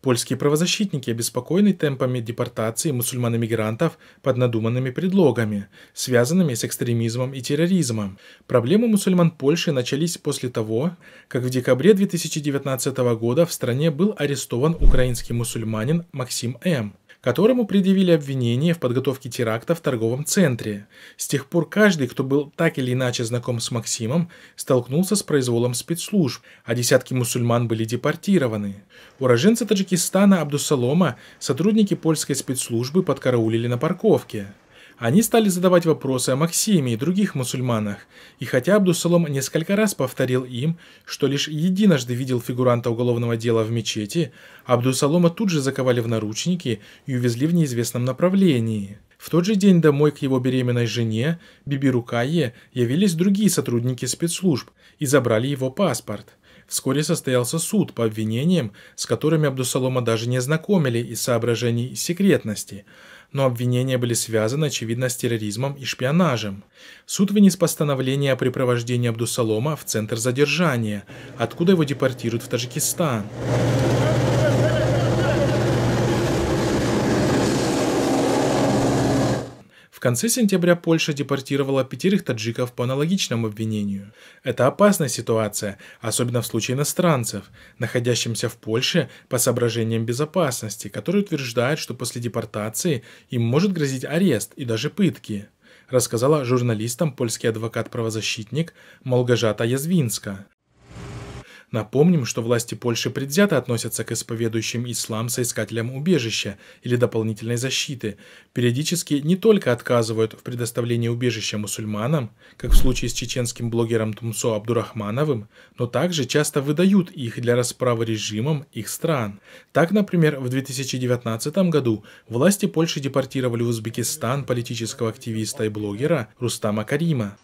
Польские правозащитники обеспокоены темпами депортации мусульман-иммигрантов под надуманными предлогами, связанными с экстремизмом и терроризмом. Проблемы мусульман Польши начались после того, как в декабре 2019 года в стране был арестован украинский мусульманин Максим М которому предъявили обвинение в подготовке теракта в торговом центре. С тех пор каждый, кто был так или иначе знаком с Максимом, столкнулся с произволом спецслужб, а десятки мусульман были депортированы. Уроженца Таджикистана Абдусалома сотрудники польской спецслужбы подкараулили на парковке. Они стали задавать вопросы о Максиме и других мусульманах, и хотя Абдусалом несколько раз повторил им, что лишь единожды видел фигуранта уголовного дела в мечети, Абдусалома тут же заковали в наручники и увезли в неизвестном направлении. В тот же день домой к его беременной жене, Биби Рукае, явились другие сотрудники спецслужб и забрали его паспорт. Вскоре состоялся суд по обвинениям, с которыми Абдусалома даже не знакомили из соображений секретности – но обвинения были связаны, очевидно, с терроризмом и шпионажем. Суд вынес постановление о препровождении Абдусалома в центр задержания, откуда его депортируют в Таджикистан. В конце сентября Польша депортировала пятерых таджиков по аналогичному обвинению. Это опасная ситуация, особенно в случае иностранцев, находящимся в Польше по соображениям безопасности, которые утверждают, что после депортации им может грозить арест и даже пытки рассказала журналистам польский адвокат-правозащитник Молгожата Язвинска. Напомним, что власти Польши предвзято относятся к исповедующим ислам соискателям убежища или дополнительной защиты, периодически не только отказывают в предоставлении убежища мусульманам, как в случае с чеченским блогером Тумсо Абдурахмановым, но также часто выдают их для расправы режимом их стран. Так, например, в 2019 году власти Польши депортировали в Узбекистан политического активиста и блогера Рустама Карима.